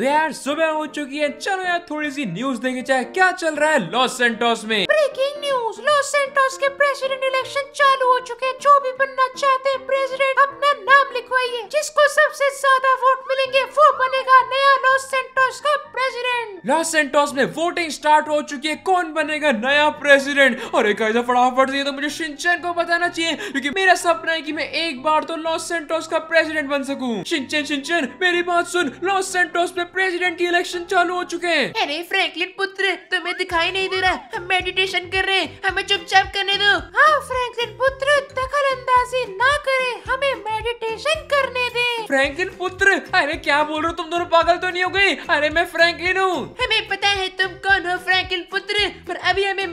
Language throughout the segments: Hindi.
तो यार सुबह हो चुकी है चलो यार थोड़ी सी न्यूज देखे चाहे क्या चल रहा है लॉस सेंटोस में ब्रेकिंग न्यूज लॉस सेंटोस के प्रेसिडेंट इलेक्शन चालू हो चुके हैं जो भी बनना चाहते हैं प्रेसिडेंट अपना नाम लिखवाइए जिसको सबसे ज्यादा वोट मिलेंगे वो बनेगा नया लॉस सेंटोस का प्रेसिडेंट लॉस सेंटोस में वोटिंग स्टार्ट हो चुकी है कौन बनेगा नया प्रेसिडेंट और एक ऐसा फटाफट दिया तो मुझे शिनचैन को बताना चाहिए क्योंकि मेरा सपना है कि मैं एक बार तो लॉस सेंटोस का प्रेसिडेंट बन सकूं शिनचैन शिनचैन मेरी बात सुन लॉस सेंटोस में प्रेसिडेंट की इलेक्शन चालू हो चुके हैं अरे फ्रैंकलिन पुत्र तुम्हें दिखाई नहीं दे रहा मेडिटेशन टेंशन कर रहे हैं हमें चुपचाप करने दो हाँ फ्रैंकलिन पुत्र दखल अंदाजी ना करे हमें मेडिटेशन करने दे फ्रैंकलिन पुत्र अरे क्या बोल रहे हो तुम दोनों पागल तो नहीं हो गए अरे मैं फ्रैंकलिन हूँ हमें पता है तुम कौन हो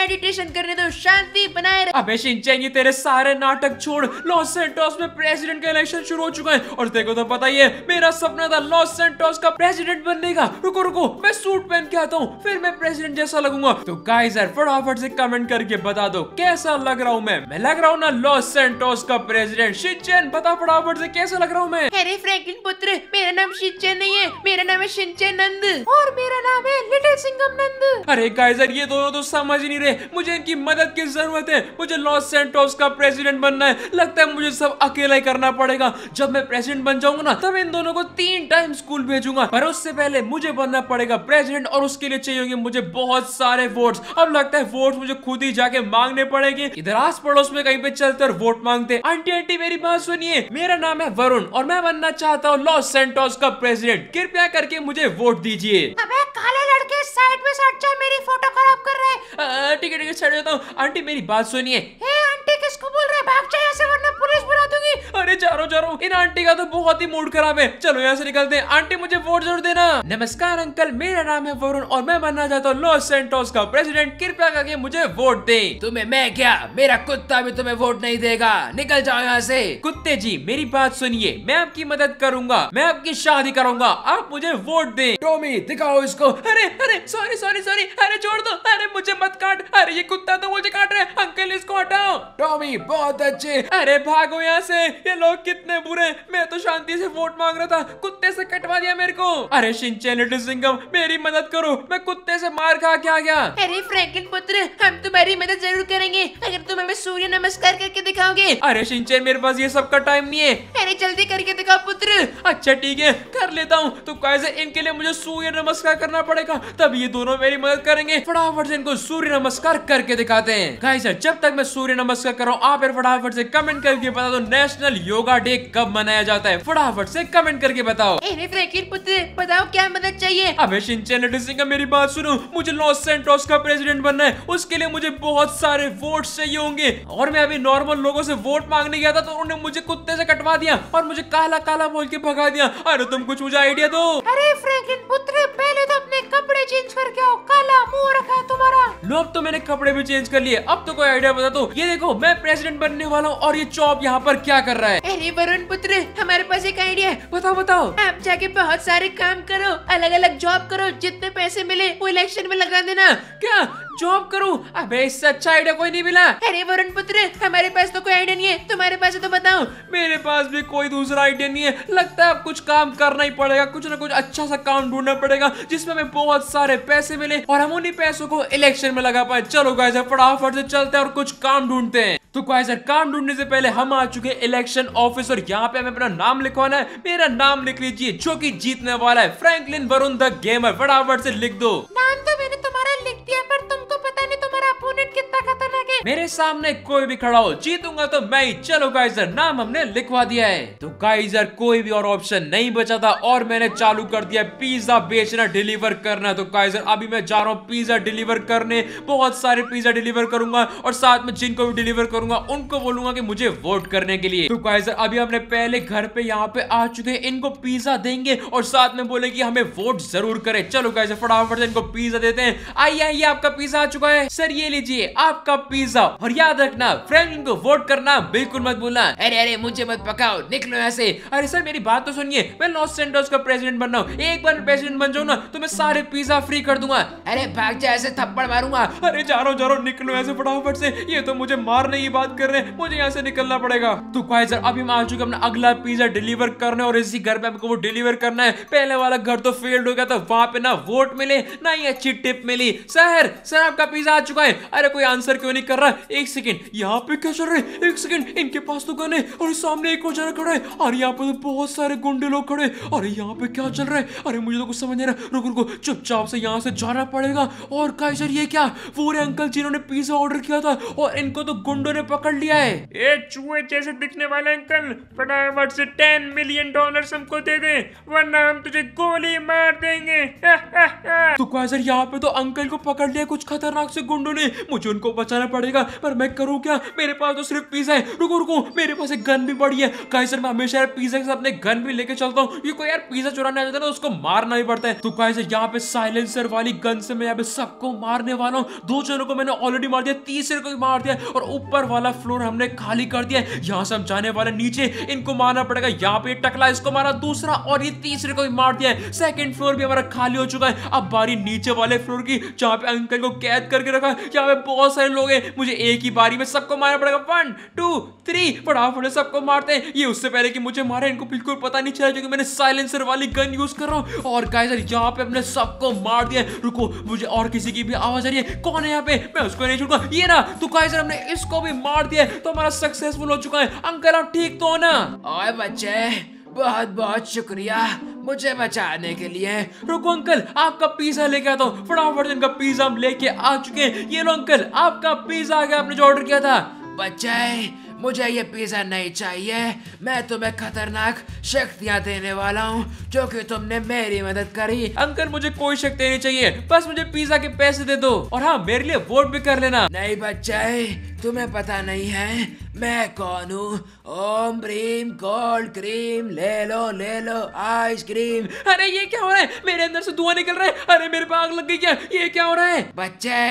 मेडिटेशन करने दो तो शांति बनाए रहे अबे शिनचैन ये तेरे सारे नाटक छोड़ लॉस सेंटोस में प्रेसिडेंट का इलेक्शन शुरू हो चुका है और देखो तो पता ही है मेरा सपना था लॉस सेंटोस का प्रेसिडेंट बनने का रुको रुको मैं सूट पहन के आता हूँ फिर मैं प्रेसिडेंट जैसा लगूंगा तो गाइस यार फटाफट से कमेंट करके बता दो कैसा लग रहा हूँ मैं मैं लग रहा हूँ ना लॉस सेंटोस का प्रेसिडेंट शिनचैन बता फटाफट से कैसा लग रहा हूँ मैं अरे फ्रैंकलिन पुत्र मेरा नाम शिनचैन नहीं है मेरा नाम है शिनचैन नंद और मेरा नाम है लिटिल सिंगम नंद अरे गाइस यार ये दोनों तो समझ नहीं रहे चाहिए मुझे इनकी मदद की जरूरत है मुझे लॉस सेंटोस का प्रेसिडेंट बनना है लगता है मुझे सब अकेला ही करना पड़ेगा जब मैं प्रेसिडेंट बन जाऊंगा ना तब इन दोनों को तीन टाइम स्कूल भेजूंगा पर उससे पहले मुझे बनना पड़ेगा प्रेसिडेंट और उसके लिए चाहिए होंगे मुझे बहुत सारे वोट्स अब लगता है वोट मुझे खुद ही जाके मांगने पड़ेंगे इधर आस पड़ोस में कहीं पे चलते और वोट मांगते आंटी आंटी मेरी बात सुनिए मेरा नाम है वरुण और मैं बनना चाहता हूँ लॉस सेंटोस का प्रेसिडेंट कृपया करके मुझे वोट दीजिए साइड में सट चल मेरी फोटो खराब कर रहा है ठीक है ठीक है छोड़ जाता हूँ आंटी मेरी बात सुनिए इसको बोल रहा है भाग जाए ऐसे वरना पुलिस बुला दूंगी अरे चारो चारो इन आंटी का तो बहुत ही मूड खराब है चलो यहाँ से निकलते हैं आंटी मुझे वोट जरूर देना नमस्कार अंकल मेरा नाम है वरुण और मैं बनना चाहता हूँ लॉस सेंटोस का प्रेसिडेंट कृपया करके मुझे वोट दे तुम्हें मैं क्या मेरा कुत्ता भी तुम्हें वोट नहीं देगा निकल जाओ यहाँ से कुत्ते जी मेरी बात सुनिए मैं आपकी मदद करूंगा मैं आपकी शादी करूंगा आप मुझे वोट दे टोमी दिखाओ इसको अरे अरे सॉरी सॉरी सॉरी अरे छोड़ दो अरे मुझे मत काट अरे ये कुत्ता तो मुझे काट रहा है अंकल इसको हटाओ टॉमी मम्मी बहुत अच्छे अरे भागो यहाँ से ये लोग कितने बुरे मैं तो शांति से वोट मांग रहा था कुत्ते से कटवा दिया मेरे को अरे सिंचन लिटिल सिंगम मेरी मदद करो मैं कुत्ते से मार खा आ गया अरे फ्रैंकलिन पुत्र हम तुम्हारी मदद जरूर करेंगे अगर तुम हमें सूर्य नमस्कार करके दिखाओगे अरे सिंचन मेरे पास ये सब का टाइम नहीं है अरे जल्दी करके दिखाओ पुत्र अच्छा ठीक है कर लेता हूँ तो कैसे इनके लिए मुझे सूर्य नमस्कार करना पड़ेगा तब ये दोनों मेरी मदद करेंगे फटाफट से इनको सूर्य नमस्कार करके दिखाते हैं जब तक मैं सूर्य नमस्कार कर रहा हूँ आप फटाफट से कमेंट करके बता दो नेशनल योगा डे कब मनाया जाता है फटाफट से कमेंट करके बताओ पुत्र बताओ क्या मदद चाहिए अब शिनचैन सिंह मेरी बात सुनो मुझे लॉस सेंटोस का प्रेसिडेंट बनना है उसके लिए मुझे बहुत सारे वोट चाहिए होंगे और मैं अभी नॉर्मल लोगों से वोट मांगने गया था तो उन्होंने मुझे कुत्ते से कटवा दिया और मुझे काला काला बोल के भगा दिया अरे तुम कुछ मुझे आइडिया दो अरे फ्रैंकलिन पुत्र पहले तो अपने कपड़े चेंज करके आओ काला मुंह रखा लो अब तो मैंने कपड़े भी चेंज कर लिए अब तो कोई आइडिया बता दो ये देखो मैं प्रेसिडेंट बनने वाला हूँ और ये चौप यहाँ पर क्या कर रहा है अरे वरुण पुत्र हमारे पास एक आइडिया है बताओ बताओ आप जाके बहुत सारे काम करो अलग अलग जॉब करो जितने पैसे मिले वो इलेक्शन में लगा देना क्या जॉब करूं अबे इससे अच्छा आइडिया कोई नहीं मिला अरे वरुण पुत्र हमारे पास तो कोई आइडिया नहीं है तुम्हारे पास तो बताओ मेरे पास भी कोई दूसरा आइडिया नहीं है लगता है अब कुछ काम करना ही पड़ेगा कुछ ना कुछ अच्छा सा काम ढूंढना पड़ेगा जिसमें हमें बहुत सारे पैसे मिले और हम उन्हीं पैसों को इलेक्शन में लगा पाए चलो गाइजर फटाफट से चलते हैं और कुछ काम ढूंढते हैं तो गाइजर काम ढूंढने से पहले हम आ चुके इलेक्शन ऑफिस और यहाँ पे हमें अपना नाम लिखवाना है मेरा नाम लिख लीजिए जो की जीतने वाला है फ्रैंकलिन वरुण द गेमर फटाफट से लिख दो मेरे सामने कोई भी खड़ा हो जीतूंगा तो मैं ही चलो गाइजर नाम हमने लिखवा दिया है तो गाइजर कोई भी और ऑप्शन नहीं बचा था और मैंने चालू कर दिया पिज्जा बेचना डिलीवर करना तो गाइजर अभी मैं जा रहा हूँ पिज्जा डिलीवर करने बहुत सारे पिज्जा डिलीवर करूंगा और साथ में जिनको भी डिलीवर करूंगा उनको बोलूंगा की मुझे वोट करने के लिए तो गाइजर अभी हमने पहले घर पे यहाँ पे आ चुके हैं इनको पिज्जा देंगे और साथ में बोले की हमें वोट जरूर करे चलो गाइजर फटाफट से इनको पिज्जा देते हैं आइए आइए आपका पिज्जा आ चुका है सर ये लीजिए आपका पिज्जा प्लीज और याद रखना फ्रेंड को वोट करना बिल्कुल मत भूलना अरे अरे मुझे मत पकाओ निकलो यहाँ से अरे सर मेरी बात तो सुनिए मैं लॉस सेंटर्स का प्रेसिडेंट बन रहा हूँ एक बार प्रेसिडेंट बन जाऊँ ना तो मैं सारे पिज्जा फ्री कर दूंगा अरे भाग जा ऐसे थप्पड़ मारूंगा अरे जा रहा जा निकलो ऐसे फटाफट से ये तो मुझे मारने की बात कर रहे हैं मुझे यहाँ से निकलना पड़ेगा तो भाई सर अभी मैं आ चुका अपना अगला पिज्जा डिलीवर करना और इसी घर पे हमको वो डिलीवर करना है पहले वाला घर तो फेल्ड हो गया था वहां पे ना वोट मिले ना ही अच्छी टिप मिली सर सर आपका पिज्जा आ चुका है अरे कोई आंसर क्यों नहीं कर रहा है एक सेकेंड यहाँ पे क्या चल रहा है एक सेकेंड इनके पास तो गन है और सामने एक और जना खड़ा है और यहाँ पे तो बहुत सारे गुंडे लोग खड़े अरे यहाँ पे क्या चल रहा है अरे मुझे तो कुछ समझ नहीं रहा रुको रुको चुपचाप से यहाँ से जाना पड़ेगा और का सर ये क्या वो रे अंकल जिन्होंने पिज्जा ऑर्डर किया था और इनको तो गुंडो ने पकड़ लिया है ए चूहे जैसे दिखने वाले अंकल फटाफट से टेन मिलियन डॉलर हमको दे दे वरना हम तुझे गोली मार देंगे तो सर यहाँ पे तो अंकल को पकड़ लिया कुछ खतरनाक से गुंडो ने मुझे उनको बचाना पड़ेगा जाएगा पर मैं करूँ क्या मेरे पास तो सिर्फ पिज्जा है रुको रुको मेरे पास एक गन भी पड़ी है कहीं सर मैं हमेशा पिज्जा के साथ अपने गन भी लेके चलता हूँ ये कोई यार पिज्जा चुराने आ जाता है ना तो उसको मारना ही पड़ता है तो कहीं सर यहाँ पे साइलेंसर वाली गन से मैं यहाँ पे सबको मारने वाला हूँ दो जनों को मैंने ऑलरेडी मार दिया तीसरे को भी मार दिया और ऊपर वाला फ्लोर हमने खाली कर दिया यहाँ से हम जाने वाले नीचे इनको मारना पड़ेगा यहाँ पे टकला इसको मारा दूसरा और ये तीसरे को भी मार दिया है सेकंड फ्लोर भी हमारा खाली हो चुका है अब बारी नीचे वाले फ्लोर की जहाँ पे अंकल को कैद करके रखा है यहाँ पे बहुत सारे लोग हैं मुझे एक ही बारी में सबको मारना पड़ेगा वन टू थ्री फटाफट सबको मारते हैं ये उससे पहले कि मुझे मारे इनको बिल्कुल पता नहीं चला क्योंकि मैंने साइलेंसर वाली गन यूज कर रहा हूँ और सर यहाँ पे हमने सबको मार दिया रुको मुझे और किसी की भी आवाज आ रही है कौन है यहाँ पे मैं उसको नहीं छूटा ये ना तो सर हमने इसको भी मार दिया तो हमारा सक्सेसफुल हो चुका है अंकल आप ठीक तो ना आए बच्चे बहुत बहुत शुक्रिया मुझे बचाने के लिए रुको अंकल आपका पिज्जा लेके आता हूँ फटाफट इनका पिज्जा हम लेके आ चुके हैं ये लो अंकल आपका पिज्जा आ गया आपने जो ऑर्डर किया था बचाए मुझे ये पिज्जा नहीं चाहिए मैं तुम्हें खतरनाक शक्तियाँ देने वाला हूँ जो कि तुमने मेरी मदद करी अंकल मुझे कोई शक्ति नहीं चाहिए बस मुझे पिज्जा के पैसे दे दो और हाँ मेरे लिए वोट भी कर लेना नहीं बच्चे तुम्हें पता नहीं है मैं कौन हूँ ओम ब्रीम कोल्ड क्रीम ले लो ले लो आइसक्रीम अरे ये क्या हो रहा है मेरे अंदर से धुआं निकल रहा है अरे मेरे पे आग लग गई क्या ये क्या हो रहा है बच्चे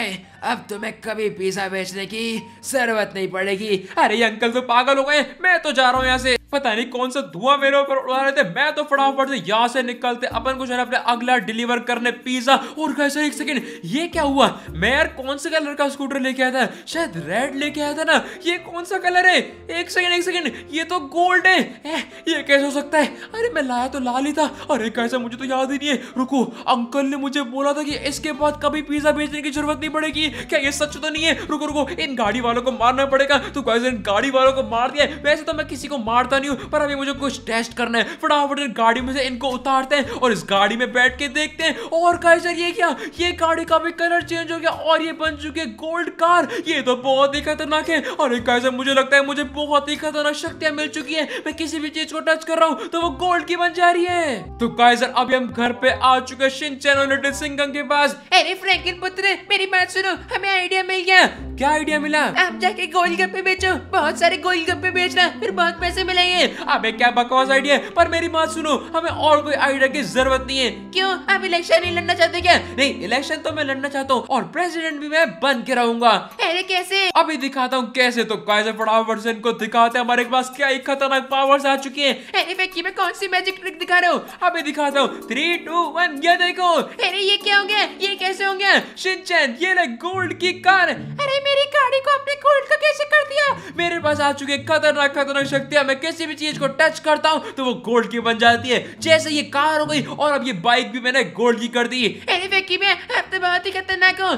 अब तुम्हें कभी पिज्जा बेचने की जरूरत नहीं पड़ेगी अरे अंकल तो पागल हो गए मैं तो जा रहा हूँ यहाँ से पता नहीं कौन सा धुआं मेरे ऊपर उड़ा रहे थे मैं तो फटाफट से यहाँ से निकलते अपन को अपने अगला डिलीवर करने पिज्जा और गाइस एक सेकंड ये क्या हुआ मैं यार कौन सा कलर का स्कूटर लेके आया था शायद रेड लेके आया था ना ये कौन सा कलर है एक सेकंड एक सेकंड ये तो गोल्ड है ए, ये कैसे हो सकता है अरे मैं लाया तो लाल ही था अरे कैसे मुझे तो याद ही नहीं है रुको अंकल ने मुझे बोला था कि इसके बाद कभी पिज्जा बेचने की जरूरत नहीं पड़ेगी क्या ये सच तो नहीं है रुको रुको इन गाड़ी वालों को मारना पड़ेगा तो कैसे इन गाड़ी वालों को मार दिया वैसे तो मैं किसी को मारता नहीं हूँ पर अभी मुझे कुछ टेस्ट करना है फटाफट गाड़ी में से इनको उतारते हैं और इस गाड़ी में बैठ के देखते हैं और कहा यार ये क्या ये गाड़ी का भी कलर चेंज हो गया और ये बन चुके गोल्ड कार ये तो बहुत ही खतरनाक है और एक गाइस मुझे लगता है मुझे बहुत ही खतरनाक शक्तियां मिल चुकी है मैं किसी भी चीज को टच कर रहा हूँ तो वो गोल्ड की बन जा रही है तो गाइस अभी हम घर पे आ चुके हैं और लिटिल सिंगम के पास अरे फ्रैंकलिन पुत्र मेरी बात सुनो हमें आइडिया मिल गया क्या आइडिया मिला आप जाके गोलगप्पे बेचो बहुत सारे गोलगप्पे बेचना फिर बहुत पैसे मिलेंगे नहीं है अबे क्या बकवास आइडिया पर मेरी बात सुनो हमें और कोई आइडिया की जरूरत नहीं है क्यों आप इलेक्शन नहीं लड़ना चाहते क्या नहीं इलेक्शन तो मैं लड़ना चाहता हूँ और प्रेसिडेंट भी मैं बन के रहूंगा अरे कैसे अभी दिखाता हूँ कैसे तो कैसे फटाफट से इनको दिखाते हैं हमारे पास क्या एक खतरनाक पावर्स आ चुकी है अरे फैक्की में कौन सी मैजिक ट्रिक दिखा रहे हो अभी दिखाता हूँ थ्री टू वन ये देखो अरे ये क्या हो गया ये कैसे हो गया शिनचैन ये ले गोल्ड की कार अरे मेरी गाड़ी को अपने गोल्ड का कैसे कर दिया मेरे पास आ चुके खतरनाक खतरनाक शक्तियां मैं कैसे किसी भी चीज को टच करता हूँ तो वो गोल्ड की बन जाती है जैसे ये कार हो गई और अब ये बाइक भी मैंने गोल्ड की कर दी अरे विकी मैं तो बहुत ही खतरनाक हूँ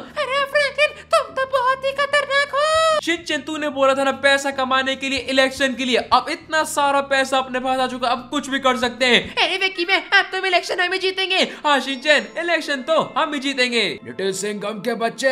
तुम तो बहुत ही खतरनाक हो शिनचैन तूने बोला था ना पैसा कमाने के लिए इलेक्शन के लिए अब इतना सारा पैसा अपने पास आ चुका अब कुछ भी कर सकते हैं अरे विकी मैं अब तुम इलेक्शन हमें जीतेंगे हाँ शिनचैन इलेक्शन तो हम ही जीतेंगे लिटिल सिंह गम के बच्चे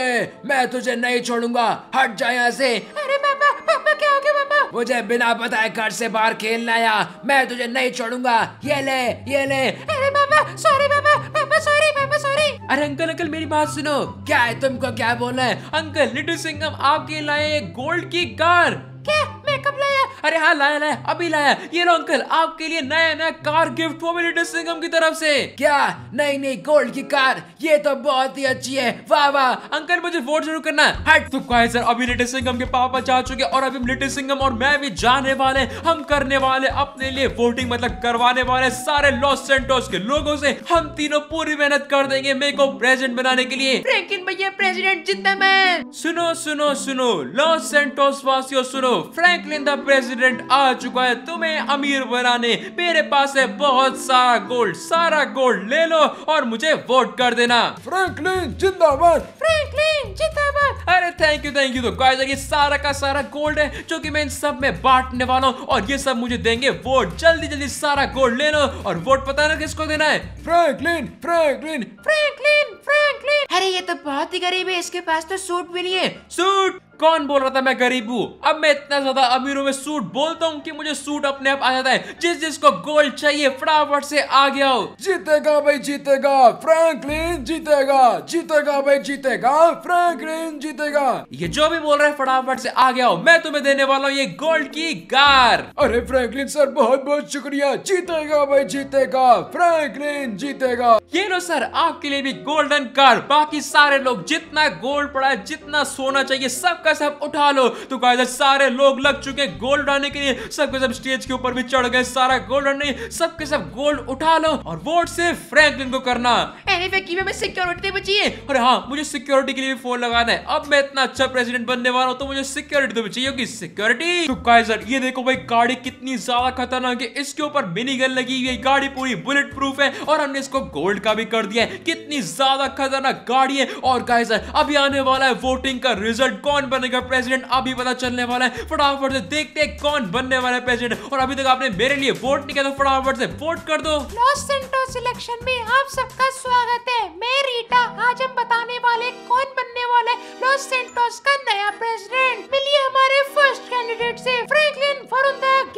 मैं तुझे नहीं छोड़ूंगा हट जाए यहाँ से अरे पापा पापा क्या हो गया मुझे बिना बताए घर से बाहर खेलना या मैं तुझे नहीं छोड़ूंगा ये ले ये ले अरे पापा सॉरी पापा पापा सॉरी पापा सॉरी अरे अंकल अंकल मेरी बात सुनो क्या है तुमको क्या बोलना है अंकल लिटिल सिंगम आपके लाए गोल्ड की कार क्या कब लाया अरे हाँ लाया लाया अभी लाया ये लो अंकल आपके लिए नया नया कार गिफ्ट मोबिलिटी सिंगम की तरफ से क्या नई नई गोल्ड की कार ये तो बहुत ही अच्छी है वाह वाह अंकल मुझे वोट जरूर करना हट तो सर अभी लेटेस्ट सिंगम के पापा जा चुके और अभी लेटेस्ट सिंगम और मैं भी जाने वाले हम करने वाले अपने लिए वोटिंग मतलब करवाने वाले सारे लॉस सेंटोस के लोगों से हम तीनों पूरी मेहनत कर देंगे मेरे को प्रेजेंट बनाने के लिए फ्रैंकलिन भैया प्रेजिडेंट जिंदा मैं सुनो सुनो सुनो लॉस सेंटोस वासियों सुनो फ्रेंक फ्रैंकलिन द प्रेसिडेंट आ चुका है तुम्हें अमीर बनाने मेरे पास है बहुत सारा गोल्ड सारा गोल्ड ले लो और मुझे वोट कर देना फ्रैंकलिन जिंदाबाद फ्रैंकलिन जिंदाबाद अरे थैंक यू थैंक यू तो गाइस ये सारा का सारा गोल्ड है जो कि मैं इन सब में बांटने वाला हूँ और ये सब मुझे देंगे वोट जल्दी जल्दी सारा गोल्ड ले लो और वोट पता ना किसको देना है फ्रैंकलिन फ्रैंकलिन फ्रैंकलिन फ्रैंकलिन अरे ये तो बहुत ही गरीब है इसके पास तो सूट भी नहीं है सूट कौन बोल रहा था मैं गरीब हूँ अब मैं इतना ज्यादा अमीरों में सूट बोलता हूँ कि मुझे सूट अपने आप आ जाता है जिस जिसको गोल्ड चाहिए फटाफट से आ गया हो जीतेगा भाई जीतेगा फ्रैंकलिन जीतेगा जीतेगा भाई जीतेगा फ्रैंकलिन जीतेगा ये जो भी बोल रहे फटाफट से आ गया हो मैं तुम्हें देने वाला हूँ ये गोल्ड की कार अरे फ्रैंकलिन सर बहुत बहुत शुक्रिया जीतेगा भाई जीतेगा फ्रैंकलिन जीतेगा ये लो सर आपके लिए भी गोल्डन कार बाकी सारे लोग जितना गोल्ड पड़ा है जितना सोना चाहिए सब सबका सब उठा लो तो गाइस सारे लोग लग चुके गोल्ड उठाने के लिए सबके सब स्टेज के ऊपर भी चढ़ गए सारा गोल्ड नहीं सबके सब गोल्ड उठा लो और वोट से फ्रैंकलिन को करना अरे में सिक्योरिटी तो बचिए और हाँ मुझे सिक्योरिटी के लिए भी फोन लगाना है अब मैं इतना अच्छा प्रेसिडेंट बनने वाला हूँ तो मुझे सिक्योरिटी तो चाहिए होगी सिक्योरिटी तो गाइजर ये देखो भाई गाड़ी कितनी ज्यादा खतरनाक है इसके ऊपर मिनी गन लगी हुई गाड़ी पूरी बुलेट प्रूफ है और हमने इसको गोल्ड का भी कर दिया है कितनी ज्यादा खतरनाक गाड़ी है और गाइजर अभी आने वाला है वोटिंग का रिजल्ट कौन बना बनाने का प्रेसिडेंट अभी पता चलने वाला है फटाफट से देखते हैं कौन बनने वाला है प्रेसिडेंट और अभी तक आपने मेरे लिए वोट नहीं किया तो फटाफट से वोट कर दो लॉस इलेक्शन में आप सबका स्वागत है मैं रीटा आज हम बताने वाले कौन बनने वाले लॉस सेंटोस का नया प्रेसिडेंट मिलिए हमारे फर्स्ट कैंडिडेट से Franklin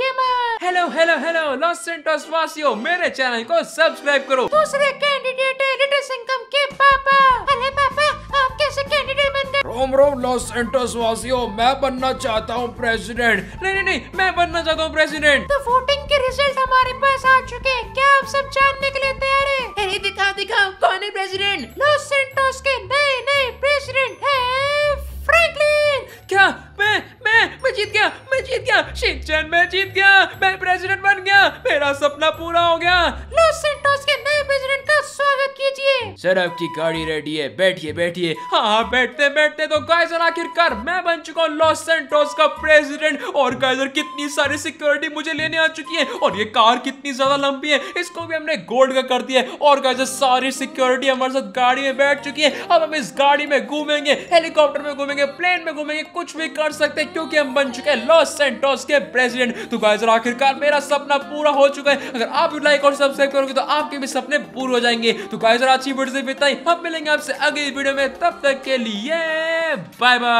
gamer hello hello hello Los Santos वासियों मेरे चैनल को सब्सक्राइब करो दूसरे candidate Rome Rome Los Santos वासियों मैं बनना चाहता हूँ प्रेसिडेंट नहीं नहीं नहीं मैं बनना चाहता हूँ प्रेसिडेंट तो वोटिंग के रिजल्ट हमारे पास आ चुके हैं क्या आप सब जानने के लिए तैयार हैं? अरे दिखा दिखा कौन है प्रेसिडेंट लॉस एंटोस के नए नए प्रेसिडेंट है फ्रैंकलिन क्या मैं मैं मैं जीत गया मैं जीत गया शिक्षण मैं जीत गया मैं प्रेसिडेंट बन गया मेरा सपना पूरा हो गया सर आपकी गाड़ी रेडी है बैठिए बैठिए हाँ बैठते बैठते तो गाइजर आखिरकार मैं बन चुका हूँ लॉस सेंटोस का प्रेसिडेंट और गाइजर कितनी सारी सिक्योरिटी मुझे लेने आ चुकी है और ये कार कितनी ज्यादा लंबी है इसको भी हमने गोल्ड का कर दिया है और गाइजर सारी सिक्योरिटी हमारे साथ गाड़ी में बैठ चुकी है अब हम इस गाड़ी में घूमेंगे हेलीकॉप्टर में घूमेंगे प्लेन में घूमेंगे कुछ भी कर सकते हैं क्योंकि हम बन चुके हैं लॉस सेंटोस के प्रेसिडेंट तो गाइजर आखिरकार मेरा सपना पूरा हो चुका है अगर आप लाइक और सब्सक्राइब करोगे तो आपके भी सपने पूरे हो जाएंगे तो गाइजर अच्छी की से बिताई हम मिलेंगे आपसे अगली वीडियो में तब तक के लिए बाय बाय